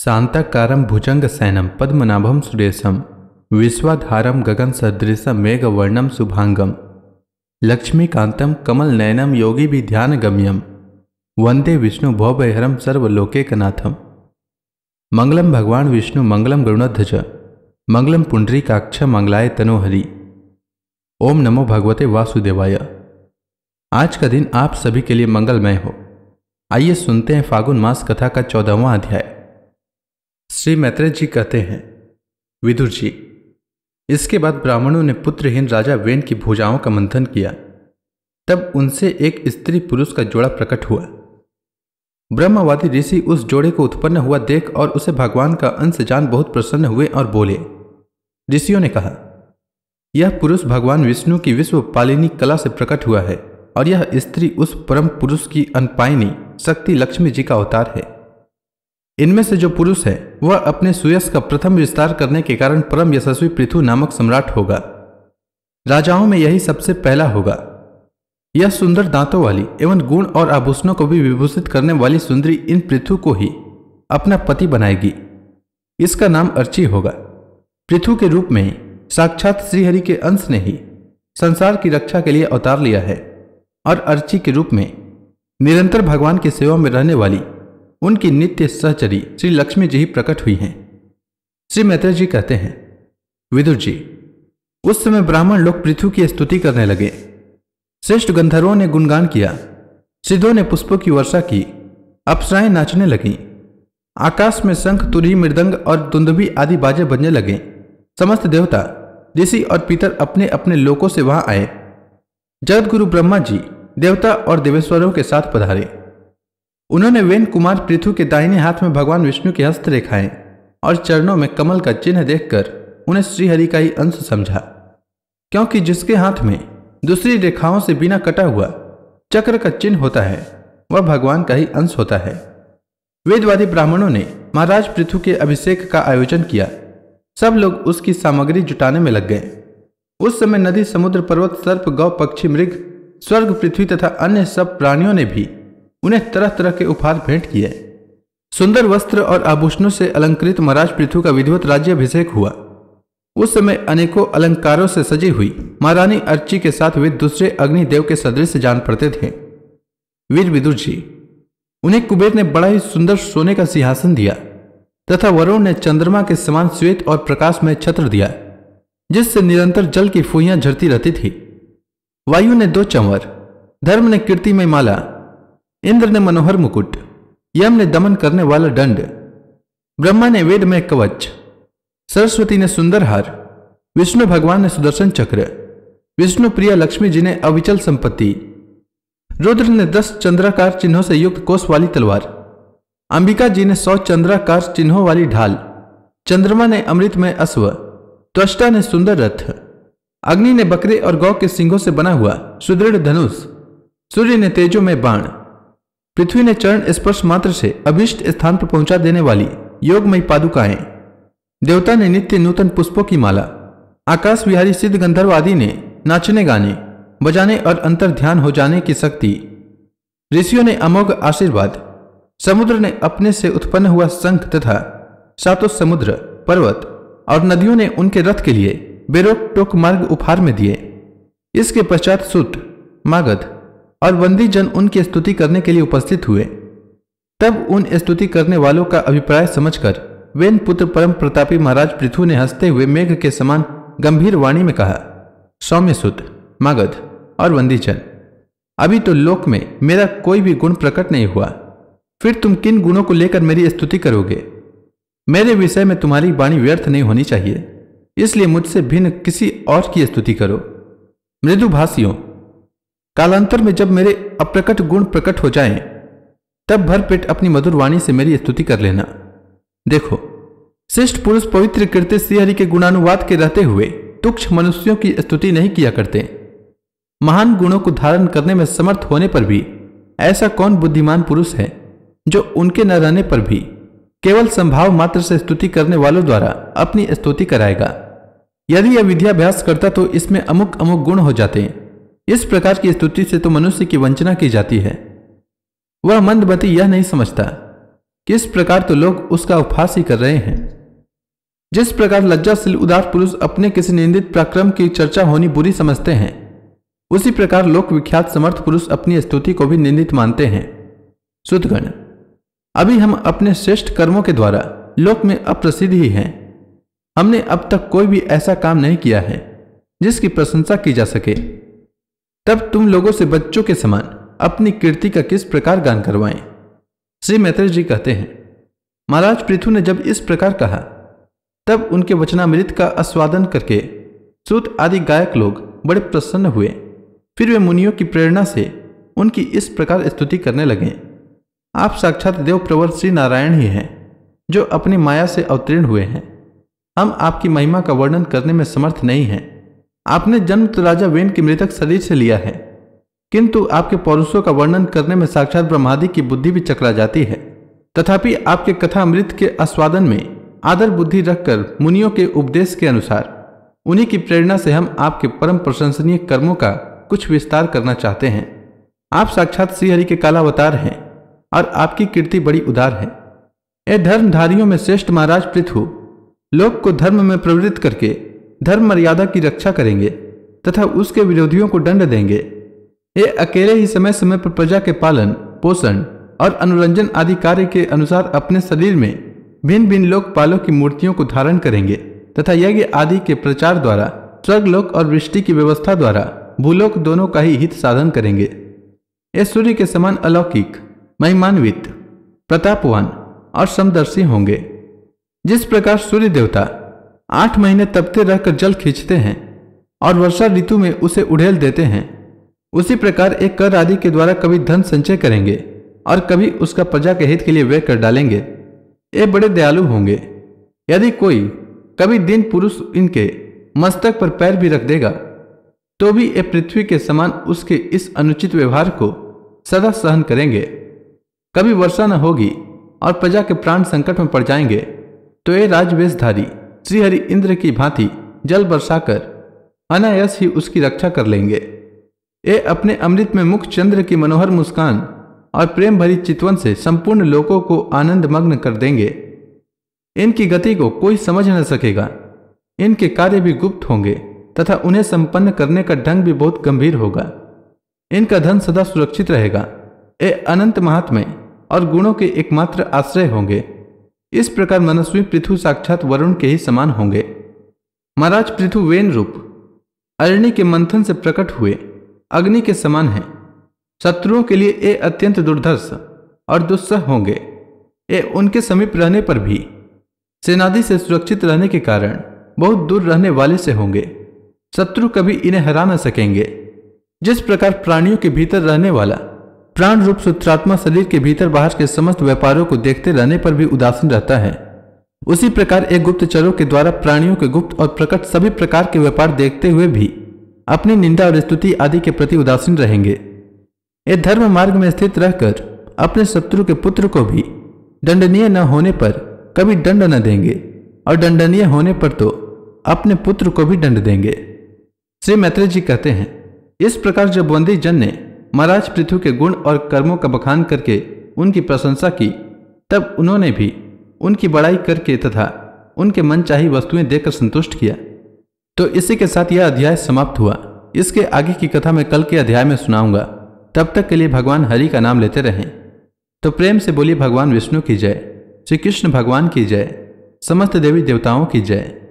శాంతకారం భుజంగ पद्मनाभम పద్మనాభం विश्वाधारम गगन सदृश मेघवर्णम शुभांगम శుభాంగం कमल नयनम योगी भी ध्यानगम्यम वंदे विष्णु भौबहरम सर्वलोकेकनाथम मंगलम भगवान विष्णु मंगलम गरुणध्वज मंगलम काक्ष मंगलाय तनोहरि ओम नमो भगवते वासुदेवाय आज का दिन आप सभी के लिए मंगलमय हो आइए सुनते हैं फागुन मास कथा का चौदहवा अध्याय श्री मैत्रेय जी कहते हैं विदुर जी इसके बाद ब्राह्मणों ने पुत्रहीन राजा वेन की भुजाओं का मंथन किया तब उनसे एक स्त्री पुरुष का जोड़ा प्रकट हुआ ब्रह्मवादी ऋषि उस जोड़े को उत्पन्न हुआ देख और उसे भगवान का अंश जान बहुत प्रसन्न हुए और बोले ऋषियों ने कहा यह पुरुष भगवान विष्णु की विश्व पालिनी कला से प्रकट हुआ है और यह स्त्री उस परम पुरुष की अनपायनी शक्ति लक्ष्मी जी का अवतार है इनमें से जो पुरुष है वह अपने सुयस का प्रथम विस्तार करने के कारण परम यशस्वी पृथु नामक सम्राट होगा राजाओं में यही सबसे पहला होगा यह सुंदर दांतों वाली एवं गुण और आभूषणों को भी विभूषित करने वाली सुंदरी इन पृथु को ही अपना पति बनाएगी इसका नाम अर्ची होगा पृथु के रूप में ही साक्षात श्रीहरि के अंश ने ही संसार की रक्षा के लिए अवतार लिया है और अर्ची के रूप में निरंतर भगवान की सेवा में रहने वाली उनकी नित्य सहचरी श्री लक्ष्मी जी ही प्रकट हुई हैं श्री मैत्र जी कहते हैं विदुर जी उस समय ब्राह्मण लोग पृथ्वी की स्तुति करने लगे श्रेष्ठ गंधर्वों ने गुणगान किया सिद्धों ने पुष्पों की वर्षा की अप्सराएं नाचने लगीं आकाश में शंख तुरही मृदंग और दुंदबी आदि बाजे बजने लगे समस्त देवता ऋषि और पितर अपने अपने लोकों से वहां आए गुरु ब्रह्मा जी देवता और देवेश्वरों के साथ पधारे उन्होंने वेन कुमार पृथु के दाहिने हाथ में भगवान विष्णु के हस्त रेखाएं और चरणों में कमल का चिन्ह देखकर उन्हें श्रीहरि का ही अंश समझा क्योंकि जिसके हाथ में दूसरी रेखाओं से बिना कटा हुआ चक्र का चिन्ह होता है वह भगवान का ही अंश होता है वेदवादी ब्राह्मणों ने महाराज पृथु के अभिषेक का आयोजन किया सब लोग उसकी सामग्री जुटाने में लग गए उस समय नदी समुद्र पर्वत सर्प गौ पक्षी मृग स्वर्ग पृथ्वी तथा अन्य सब प्राणियों ने भी उन्हें तरह तरह के उपहार भेंट किए सुंदर वस्त्र और आभूषणों से अलंकृत महाराज पृथ्वी का विधिवत राज्यभिषेक हुआ उस समय अनेकों अलंकारों से सजी हुई महारानी अर्ची के साथ वे दूसरे अग्निदेव के सदृश जान पड़ते थे वीर विदुर जी उन्हें कुबेर ने बड़ा ही सुंदर सोने का सिंहासन दिया तथा वरुण ने चंद्रमा के समान श्वेत और प्रकाश में छत्र दिया जिससे निरंतर जल की फूहियां झरती रहती थी वायु ने दो चंवर धर्म ने कीर्ति में माला इंद्र ने मनोहर मुकुट यम ने दमन करने वाला दंड ब्रह्मा ने वेद में कवच सरस्वती ने सुंदर हार विष्णु भगवान ने सुदर्शन चक्र विष्णु प्रिया लक्ष्मी जी ने अविचल संपत्ति रुद्र ने दस चंद्राकार चिन्हों से युक्त कोष वाली तलवार अंबिका जी ने सौ चंद्राकार चिन्हों वाली ढाल चंद्रमा ने अमृत में अश्व त्वष्टा ने सुंदर रथ अग्नि ने बकरे और गौ के सिंहों से बना हुआ सुदृढ़ धनुष सूर्य ने तेजो में बाण पृथ्वी ने चरण स्पर्श मात्र से अभिष्ट स्थान पर पहुंचा देने वाली योगमयी पादुकाएं देवता ने नित्य नूतन पुष्पों की माला आकाश विहारी सिद्ध गंधर्व आदि ने नाचने गाने बजाने और अंतर ध्यान हो जाने की शक्ति ऋषियों ने अमोघ आशीर्वाद समुद्र ने अपने से उत्पन्न हुआ संख तथा सातो समुद्र पर्वत और नदियों ने उनके रथ के लिए बेरोक टोक मार्ग उपहार में दिए इसके पश्चात सुत मागध और वंदी जन उनकी स्तुति करने के लिए उपस्थित हुए तब उन स्तुति करने वालों का अभिप्राय समझकर वेन पुत्र परम प्रतापी महाराज पृथु ने हंसते हुए मेघ के समान गंभीर वाणी में कहा सौम्य सुत मगध और जन अभी तो लोक में मेरा कोई भी गुण प्रकट नहीं हुआ फिर तुम किन गुणों को लेकर मेरी स्तुति करोगे मेरे विषय में तुम्हारी वाणी व्यर्थ नहीं होनी चाहिए इसलिए मुझसे भिन्न किसी और की स्तुति करो मृदुभाषियों कालांतर में जब मेरे अप्रकट गुण प्रकट हो जाएं, तब भर पेट अपनी मधुर वाणी से मेरी स्तुति कर लेना देखो श्रेष्ठ पुरुष पवित्र कृत्य श्रीहरि के गुणानुवाद के रहते हुए तुक्ष मनुष्यों की स्तुति नहीं किया करते महान गुणों को धारण करने में समर्थ होने पर भी ऐसा कौन बुद्धिमान पुरुष है जो उनके न रहने पर भी केवल संभाव मात्र से स्तुति करने वालों द्वारा अपनी स्तुति कराएगा यदि यह विद्याभ्यास करता तो इसमें अमुक अमुक गुण हो जाते हैं इस प्रकार की स्तुति से तो मनुष्य की वंचना की जाती है वह मंदमती यह नहीं समझता किस प्रकार तो लोग उसका उपहास ही कर रहे हैं जिस प्रकार लज्जाशील उदार पुरुष अपने किसी निंदित प्रक्रम की चर्चा होनी बुरी समझते हैं उसी प्रकार लोक विख्यात समर्थ पुरुष अपनी स्तुति को भी निंदित मानते हैं सुदगण अभी हम अपने श्रेष्ठ कर्मों के द्वारा लोक में अप्रसिद्ध ही हैं हमने अब तक कोई भी ऐसा काम नहीं किया है जिसकी प्रशंसा की जा सके तब तुम लोगों से बच्चों के समान अपनी कीर्ति का किस प्रकार गान करवाएं श्री मैत्र जी कहते हैं महाराज पृथु ने जब इस प्रकार कहा तब उनके वचनामृत का आस्वादन करके सूत आदि गायक लोग बड़े प्रसन्न हुए फिर वे मुनियों की प्रेरणा से उनकी इस प्रकार स्तुति करने लगे आप साक्षात देव प्रवर श्री नारायण ही हैं जो अपनी माया से अवतीर्ण हुए हैं हम आपकी महिमा का वर्णन करने में समर्थ नहीं हैं आपने जन्म तो राजा वेन के मृतक शरीर से लिया है किंतु आपके पौरुषों का वर्णन करने में साक्षात ब्रह्मादि की बुद्धि भी चकरा जाती है तथापि आपके कथा मृत के आस्वादन में आदर बुद्धि रखकर मुनियों के उपदेश के अनुसार उन्हीं की प्रेरणा से हम आपके परम प्रशंसनीय कर्मों का कुछ विस्तार करना चाहते हैं आप साक्षात श्रीहरि के कालावतार हैं और आपकी कीर्ति बड़ी उदार है ए धर्मधारियों में श्रेष्ठ महाराज पृथ्वी लोक को धर्म में प्रवृत्त करके धर्म मर्यादा की रक्षा करेंगे तथा उसके विरोधियों को दंड देंगे ये अकेले ही समय समय पर प्रजा के पालन पोषण और अनुरंजन आदि कार्य के अनुसार अपने शरीर में भिन्न भिन्न लोकपालों की मूर्तियों को धारण करेंगे तथा यज्ञ आदि के प्रचार द्वारा स्वर्गलोक और वृष्टि की व्यवस्था द्वारा भूलोक दोनों का ही हित साधन करेंगे ये सूर्य के समान अलौकिक महिमान्वित प्रतापवान और समदर्शी होंगे जिस प्रकार सूर्य देवता आठ महीने तपते रहकर जल खींचते हैं और वर्षा ऋतु में उसे उड़ेल देते हैं उसी प्रकार एक कर आदि के द्वारा कभी धन संचय करेंगे और कभी उसका प्रजा के हित के लिए व्यय कर डालेंगे ये बड़े दयालु होंगे यदि कोई कभी दिन पुरुष इनके मस्तक पर पैर भी रख देगा तो भी ये पृथ्वी के समान उसके इस अनुचित व्यवहार को सदा सहन करेंगे कभी वर्षा न होगी और प्रजा के प्राण संकट में पड़ जाएंगे तो ये राजवेशधारी श्रीहरि इंद्र की भांति जल बरसाकर अनायास ही उसकी रक्षा कर लेंगे ये अपने अमृत में मुख चंद्र की मनोहर मुस्कान और प्रेम भरी चितवन से संपूर्ण लोगों को आनंद मग्न कर देंगे इनकी गति को कोई समझ न सकेगा इनके कार्य भी गुप्त होंगे तथा उन्हें संपन्न करने का ढंग भी बहुत गंभीर होगा इनका धन सदा सुरक्षित रहेगा ये अनंत महात्म्य और गुणों के एकमात्र आश्रय होंगे इस प्रकार मनस्वी पृथु साक्षात वरुण के ही समान होंगे महाराज पृथु वेन रूप अरण्य के मंथन से प्रकट हुए अग्नि के समान हैं शत्रुओं के लिए ये अत्यंत दुर्धर्ष और दुस्सह होंगे ये उनके समीप रहने पर भी सेनादि से सुरक्षित रहने के कारण बहुत दूर रहने वाले से होंगे शत्रु कभी इन्हें हरा न सकेंगे जिस प्रकार प्राणियों के भीतर रहने वाला प्राण रूप सूत्रात्मा शरीर के भीतर बाहर के समस्त व्यापारों को देखते रहने पर भी उदासीन रहता है उसी प्रकार एक गुप्तचरों के द्वारा प्राणियों के गुप्त और प्रकट सभी प्रकार के व्यापार देखते हुए भी अपनी निंदा और स्तुति आदि के प्रति उदासीन रहेंगे ये धर्म मार्ग में स्थित रहकर अपने शत्रु के पुत्र को भी दंडनीय न होने पर कभी दंड न देंगे और दंडनीय होने पर तो अपने पुत्र को भी दंड देंगे श्री मैत्री जी कहते हैं इस प्रकार जब बंदी जन ने महाराज पृथ्वी के गुण और कर्मों का बखान करके उनकी प्रशंसा की तब उन्होंने भी उनकी बड़ाई करके तथा उनके मनचाही वस्तुएं देकर संतुष्ट किया तो इसी के साथ यह अध्याय समाप्त हुआ इसके आगे की कथा मैं कल के अध्याय में सुनाऊंगा तब तक के लिए भगवान हरि का नाम लेते रहें तो प्रेम से बोलिए भगवान विष्णु की जय श्री कृष्ण भगवान की जय समस्त देवी देवताओं की जय